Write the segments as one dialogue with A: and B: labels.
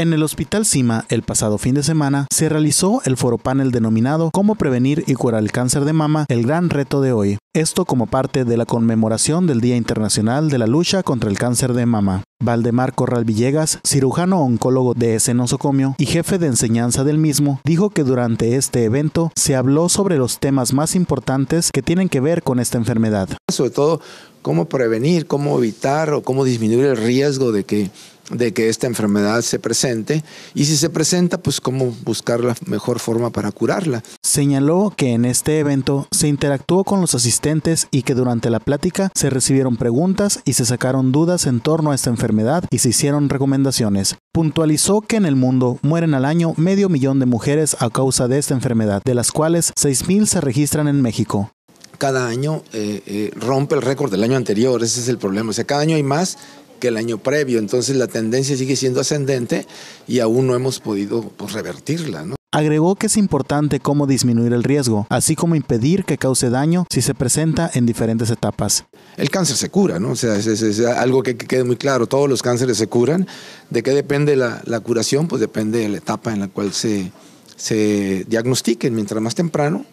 A: En el Hospital Cima, el pasado fin de semana, se realizó el foro panel denominado Cómo prevenir y curar el cáncer de mama, el gran reto de hoy. Esto como parte de la conmemoración del Día Internacional de la Lucha contra el Cáncer de Mama. Valdemar Corral Villegas, cirujano oncólogo de ese nosocomio y jefe de enseñanza del mismo, dijo que durante este evento se habló sobre los temas más importantes que tienen que ver con esta enfermedad.
B: Sobre todo, cómo prevenir, cómo evitar o cómo disminuir el riesgo de que de que esta enfermedad se presente y si se presenta, pues cómo buscar la mejor forma para curarla.
A: Señaló que en este evento se interactuó con los asistentes y que durante la plática se recibieron preguntas y se sacaron dudas en torno a esta enfermedad y se hicieron recomendaciones. Puntualizó que en el mundo mueren al año medio millón de mujeres a causa de esta enfermedad, de las cuales 6.000 se registran en México
B: cada año eh, eh, rompe el récord del año anterior, ese es el problema. O sea, cada año hay más que el año previo. Entonces la tendencia sigue siendo ascendente y aún no hemos podido pues, revertirla.
A: Agregó que es importante cómo disminuir el riesgo, así como impedir que cause daño si se presenta en diferentes etapas. El cáncer se cura, ¿no?
B: O sea, es, algo que, quede muy claro, todos los cánceres se curan. ¿De qué depende la, curación? Pues depende de la etapa en la cual se, se diagnostiquen. Mientras más temprano,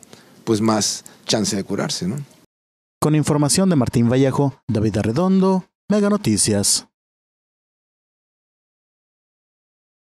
B: pues más chance de curarse,
A: Con información de Martín Vallejo, David Arredondo, Mega Notícias.